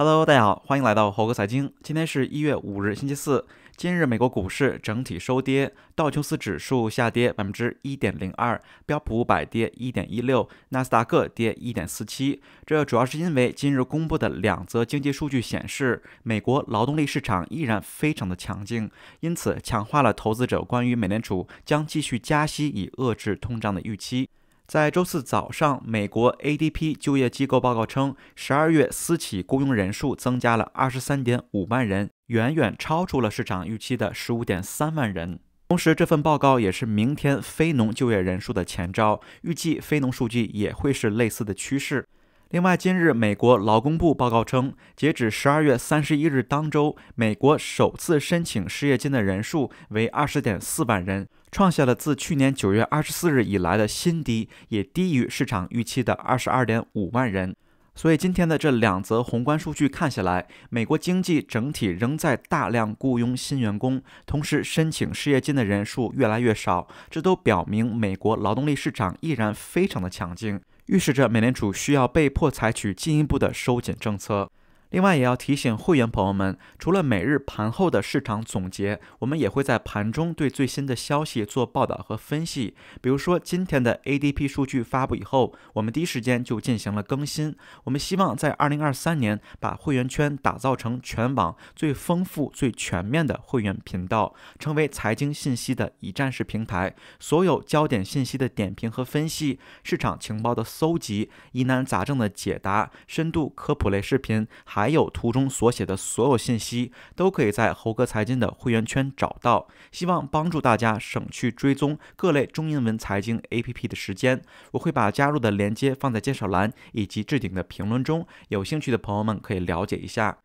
Hello，大家好，欢迎来到猴哥财经。今天是一月五日，星期四。今日美国股市整体收跌，道琼斯指数下跌百分之一点零二，标普五百跌一点一六，纳斯达克跌一点四七。这主要是因为今日公布的两则经济数据显示，美国劳动力市场依然非常的强劲，因此强化了投资者关于美联储将继续加息以遏制通胀的预期。在周四早上，美国 ADP 就业机构报告称，十二月私企雇佣人数增加了二十三点五万人，远远超出了市场预期的十五点三万人。同时，这份报告也是明天非农就业人数的前兆，预计非农数据也会是类似的趋势。另外，今日美国劳工部报告称，截止十二月三十一日当周，美国首次申请失业金的人数为二十点四万人。创下了自去年九月二十四日以来的新低，也低于市场预期的二十二点五万人。所以今天的这两则宏观数据看下来，美国经济整体仍在大量雇佣新员工，同时申请失业金的人数越来越少，这都表明美国劳动力市场依然非常的强劲，预示着美联储需要被迫采取进一步的收紧政策。另外也要提醒会员朋友们，除了每日盘后的市场总结，我们也会在盘中对最新的消息做报道和分析。比如说今天的 ADP 数据发布以后，我们第一时间就进行了更新。我们希望在二零二三年把会员圈打造成全网最丰富、最全面的会员频道，成为财经信息的一站式平台。所有焦点信息的点评和分析，市场情报的搜集，疑难杂症的解答，深度科普类视频，还有图中所写的所有信息，都可以在猴哥财经的会员圈找到，希望帮助大家省去追踪各类中英文财经 APP 的时间。我会把加入的链接放在介绍栏以及置顶的评论中，有兴趣的朋友们可以了解一下。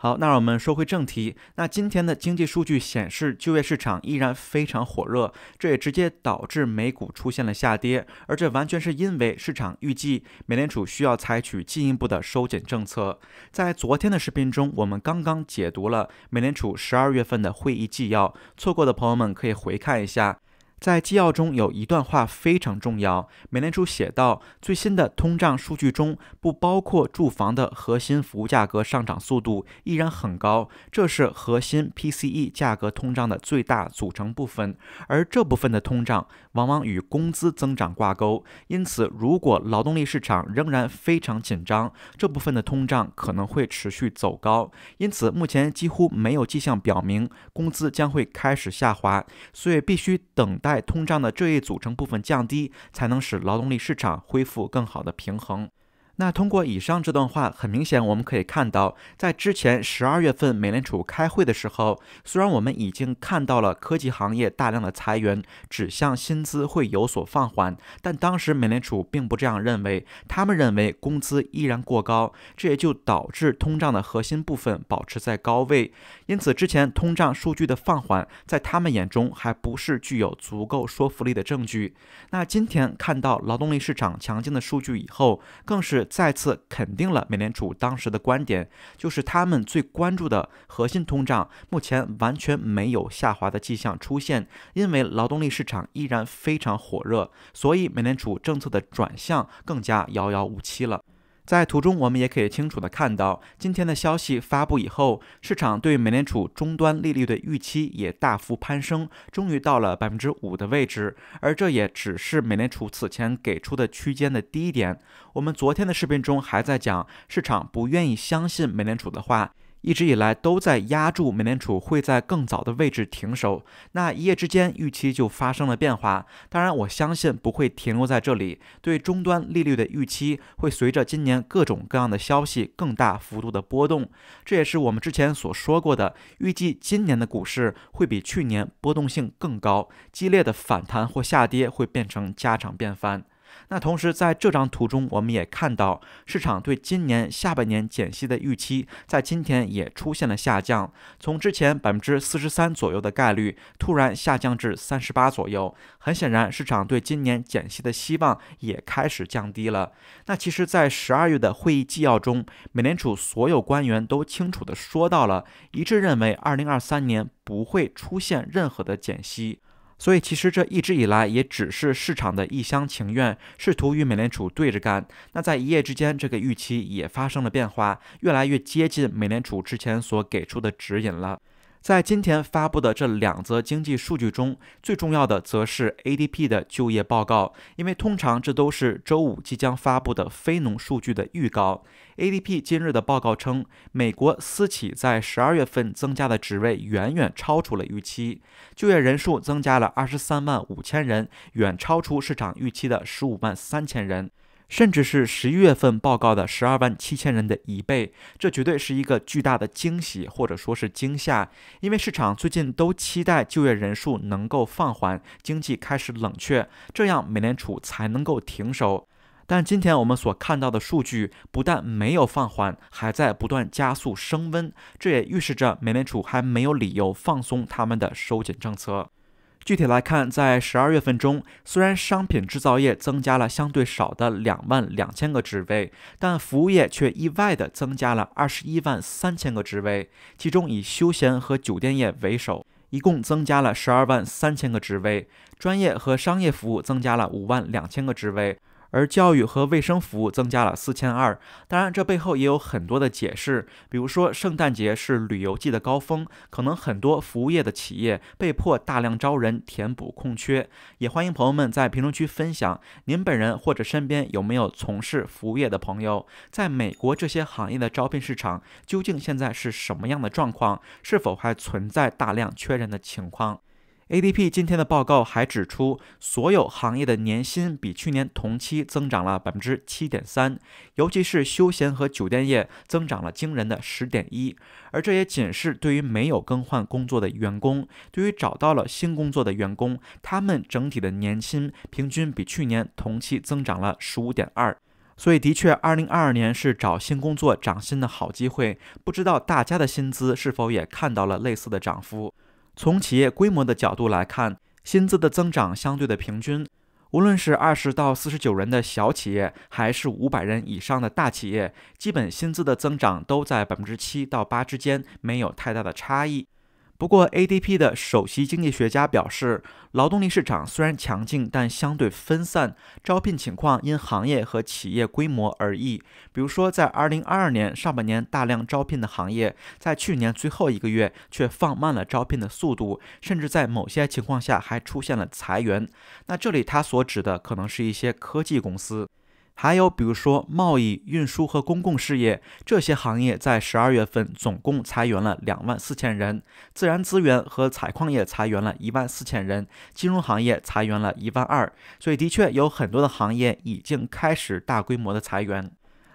好，那我们说回正题。那今天的经济数据显示，就业市场依然非常火热，这也直接导致美股出现了下跌。而这完全是因为市场预计美联储需要采取进一步的收紧政策。在昨天的视频中，我们刚刚解读了美联储十二月份的会议纪要，错过的朋友们可以回看一下。在纪要中有一段话非常重要。美联储写道，最新的通胀数据中不包括住房的核心服务价格上涨速度依然很高，这是核心 PCE 价格通胀的最大组成部分。而这部分的通胀往往与工资增长挂钩，因此如果劳动力市场仍然非常紧张，这部分的通胀可能会持续走高。因此，目前几乎没有迹象表明工资将会开始下滑，所以必须等待。在通胀的这一组成部分降低，才能使劳动力市场恢复更好的平衡。那通过以上这段话，很明显我们可以看到，在之前十二月份美联储开会的时候，虽然我们已经看到了科技行业大量的裁员，指向薪资会有所放缓，但当时美联储并不这样认为，他们认为工资依然过高，这也就导致通胀的核心部分保持在高位。因此，之前通胀数据的放缓，在他们眼中还不是具有足够说服力的证据。那今天看到劳动力市场强劲的数据以后，更是。再次肯定了美联储当时的观点，就是他们最关注的核心通胀目前完全没有下滑的迹象出现，因为劳动力市场依然非常火热，所以美联储政策的转向更加遥遥无期了。在图中，我们也可以清楚地看到，今天的消息发布以后，市场对美联储终端利率的预期也大幅攀升，终于到了百分之五的位置。而这也只是美联储此前给出的区间的第一点。我们昨天的视频中还在讲，市场不愿意相信美联储的话。一直以来都在压住美联储会在更早的位置停手，那一夜之间预期就发生了变化。当然，我相信不会停留在这里，对终端利率的预期会随着今年各种各样的消息更大幅度的波动。这也是我们之前所说过的，预计今年的股市会比去年波动性更高，激烈的反弹或下跌会变成家常便饭。那同时，在这张图中，我们也看到市场对今年下半年减息的预期，在今天也出现了下降，从之前百分之四十三左右的概率，突然下降至三十八左右。很显然，市场对今年减息的希望也开始降低了。那其实，在十二月的会议纪要中，美联储所有官员都清楚地说到了，一致认为二零二三年不会出现任何的减息。所以，其实这一直以来也只是市场的“一厢情愿”，试图与美联储对着干。那在一夜之间，这个预期也发生了变化，越来越接近美联储之前所给出的指引了。在今天发布的这两则经济数据中，最重要的则是 ADP 的就业报告，因为通常这都是周五即将发布的非农数据的预告。ADP 今日的报告称，美国私企在十二月份增加的职位远远超出了预期，就业人数增加了二十三万五千人，远超出市场预期的十五万三千人。甚至是十一月份报告的十二万七千人的一倍，这绝对是一个巨大的惊喜，或者说是惊吓。因为市场最近都期待就业人数能够放缓，经济开始冷却，这样美联储才能够停手。但今天我们所看到的数据不但没有放缓，还在不断加速升温，这也预示着美联储还没有理由放松他们的收紧政策。具体来看，在十二月份中，虽然商品制造业增加了相对少的两万两千个职位，但服务业却意外地增加了二十一万三千个职位，其中以休闲和酒店业为首，一共增加了十二万三千个职位，专业和商业服务增加了五万两千个职位。而教育和卫生服务增加了四千二，当然，这背后也有很多的解释，比如说圣诞节是旅游季的高峰，可能很多服务业的企业被迫大量招人填补空缺。也欢迎朋友们在评论区分享您本人或者身边有没有从事服务业的朋友。在美国这些行业的招聘市场究竟现在是什么样的状况？是否还存在大量缺人的情况？ADP 今天的报告还指出，所有行业的年薪比去年同期增长了百分之七点三，尤其是休闲和酒店业增长了惊人的十点一。而这也仅是对于没有更换工作的员工，对于找到了新工作的员工，他们整体的年薪平均比去年同期增长了十五点二。所以，的确，二零二二年是找新工作涨薪的好机会。不知道大家的薪资是否也看到了类似的涨幅？从企业规模的角度来看，薪资的增长相对的平均。无论是二十到四十九人的小企业，还是五百人以上的大企业，基本薪资的增长都在百分之七到八之间，没有太大的差异。不过，ADP 的首席经济学家表示，劳动力市场虽然强劲，但相对分散，招聘情况因行业和企业规模而异。比如说，在二零二二年上半年大量招聘的行业，在去年最后一个月却放慢了招聘的速度，甚至在某些情况下还出现了裁员。那这里他所指的可能是一些科技公司。还有，比如说贸易、运输和公共事业这些行业，在十二月份总共裁员了两万四千人，自然资源和采矿业裁员了一万四千人，金融行业裁员了一万二，所以的确有很多的行业已经开始大规模的裁员。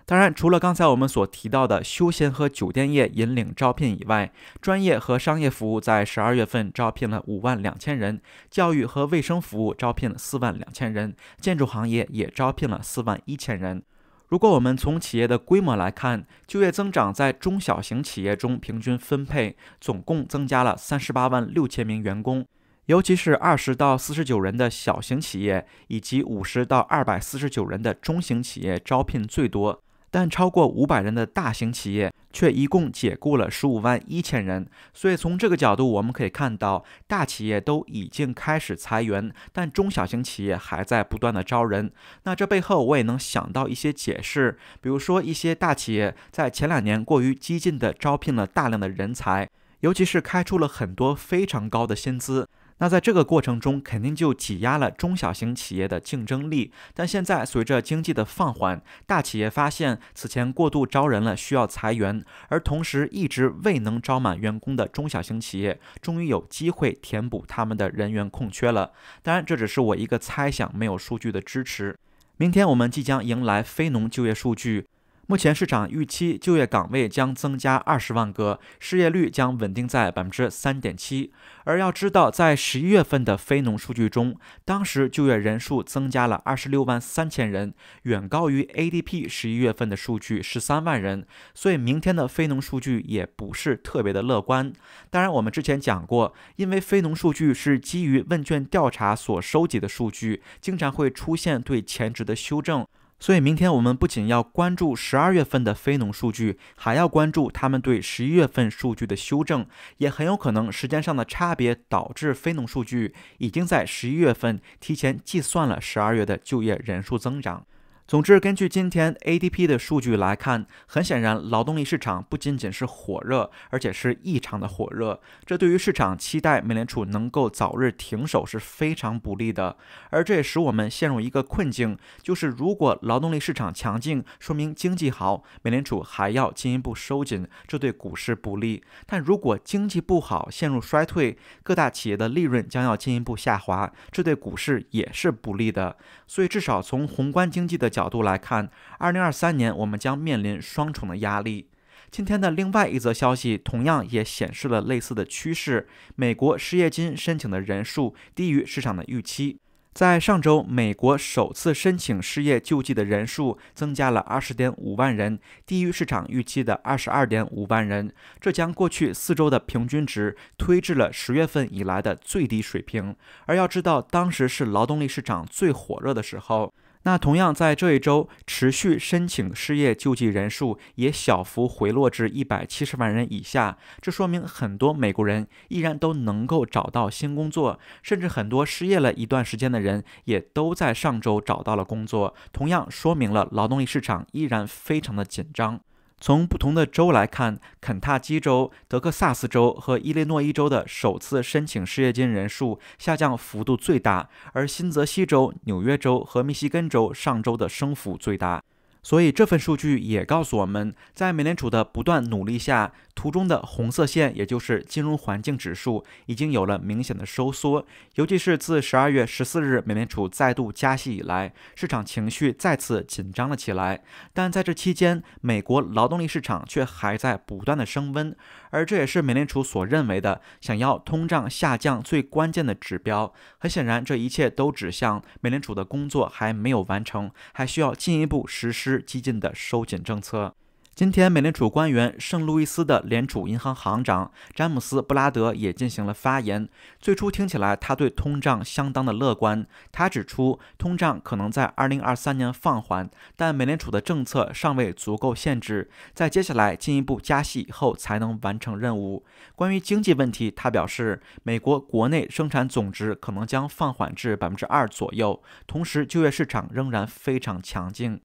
当然，除了刚才我们所提到的休闲和酒店业引领招聘以外，专业和商业服务在十二月份招聘了五万两千人，教育和卫生服务招聘了四万两千人，建筑行业也招聘了四万一千人。如果我们从企业的规模来看，就业增长在中小型企业中平均分配，总共增加了三十八万六千名员工，尤其是二十到四十九人的小型企业以及五十到二百四十九人的中型企业招聘最多。但超过五百人的大型企业却一共解雇了十五万一千人，所以从这个角度我们可以看到，大企业都已经开始裁员，但中小型企业还在不断的招人。那这背后我也能想到一些解释，比如说一些大企业在前两年过于激进的招聘了大量的人才，尤其是开出了很多非常高的薪资。那在这个过程中，肯定就挤压了中小型企业的竞争力。但现在随着经济的放缓，大企业发现此前过度招人了，需要裁员，而同时一直未能招满员工的中小型企业，终于有机会填补他们的人员空缺了。当然，这只是我一个猜想，没有数据的支持。明天我们即将迎来非农就业数据。目前市场预期就业岗位将增加二十万个，失业率将稳定在百分之三点七。而要知道，在十一月份的非农数据中，当时就业人数增加了二十六万三千人，远高于 ADP 十一月份的数据十三万人。所以，明天的非农数据也不是特别的乐观。当然，我们之前讲过，因为非农数据是基于问卷调查所收集的数据，经常会出现对前值的修正。所以，明天我们不仅要关注十二月份的非农数据，还要关注他们对十一月份数据的修正，也很有可能时间上的差别导致非农数据已经在十一月份提前计算了十二月的就业人数增长。总之，根据今天 ADP 的数据来看，很显然劳动力市场不仅仅是火热，而且是异常的火热。这对于市场期待美联储能够早日停手是非常不利的。而这也使我们陷入一个困境，就是如果劳动力市场强劲，说明经济好，美联储还要进一步收紧，这对股市不利；但如果经济不好，陷入衰退，各大企业的利润将要进一步下滑，这对股市也是不利的。所以，至少从宏观经济的角度来看，二零二三年我们将面临双重的压力。今天的另外一则消息同样也显示了类似的趋势：美国失业金申请的人数低于市场的预期。在上周，美国首次申请失业救济的人数增加了二十点五万人，低于市场预期的二十二点五万人，这将过去四周的平均值推至了十月份以来的最低水平。而要知道，当时是劳动力市场最火热的时候。那同样，在这一周，持续申请失业救济人数也小幅回落至一百七十万人以下。这说明很多美国人依然都能够找到新工作，甚至很多失业了一段时间的人也都在上周找到了工作。同样，说明了劳动力市场依然非常的紧张。从不同的州来看，肯塔基州、德克萨斯州和伊利诺伊州的首次申请失业金人数下降幅度最大，而新泽西州、纽约州和密西根州上周的升幅最大。所以这份数据也告诉我们，在美联储的不断努力下，图中的红色线，也就是金融环境指数，已经有了明显的收缩。尤其是自十二月十四日美联储再度加息以来，市场情绪再次紧张了起来。但在这期间，美国劳动力市场却还在不断的升温，而这也是美联储所认为的想要通胀下降最关键的指标。很显然，这一切都指向美联储的工作还没有完成，还需要进一步实施。激进的收紧政策。今天，美联储官员圣路易斯的联储银行行长詹姆斯·布拉德也进行了发言。最初听起来，他对通胀相当的乐观。他指出，通胀可能在2023年放缓，但美联储的政策尚未足够限制，在接下来进一步加息以后才能完成任务。关于经济问题，他表示，美国国内生产总值可能将放缓至百分之二左右，同时就业市场仍然非常强劲。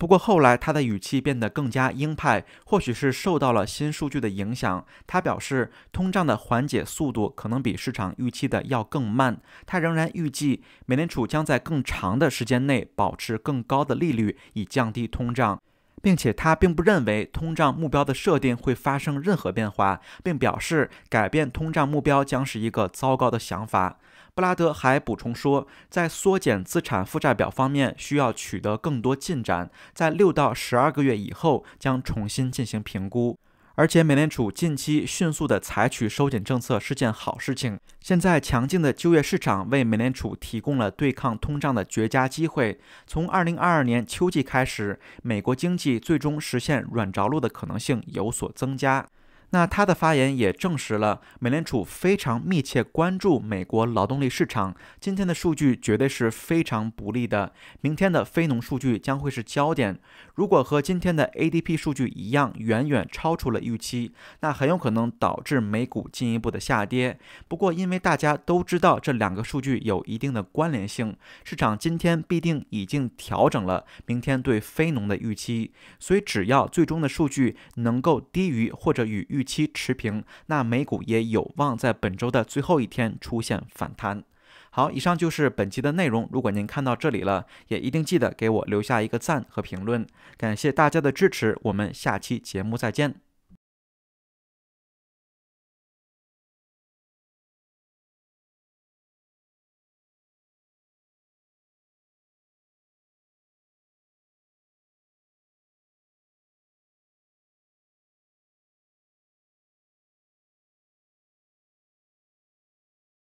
不过后来，他的语气变得更加鹰派，或许是受到了新数据的影响。他表示，通胀的缓解速度可能比市场预期的要更慢。他仍然预计，美联储将在更长的时间内保持更高的利率以降低通胀，并且他并不认为通胀目标的设定会发生任何变化，并表示改变通胀目标将是一个糟糕的想法。布拉德还补充说，在缩减资产负债表方面需要取得更多进展，在六到十二个月以后将重新进行评估。而且，美联储近期迅速地采取收紧政策是件好事情。现在强劲的就业市场为美联储提供了对抗通胀的绝佳机会。从二零二二年秋季开始，美国经济最终实现软着陆的可能性有所增加。那他的发言也证实了美联储非常密切关注美国劳动力市场。今天的数据绝对是非常不利的，明天的非农数据将会是焦点。如果和今天的 ADP 数据一样远远超出了预期，那很有可能导致美股进一步的下跌。不过，因为大家都知道这两个数据有一定的关联性，市场今天必定已经调整了明天对非农的预期，所以只要最终的数据能够低于或者与预预期持平，那美股也有望在本周的最后一天出现反弹。好，以上就是本期的内容。如果您看到这里了，也一定记得给我留下一个赞和评论，感谢大家的支持。我们下期节目再见。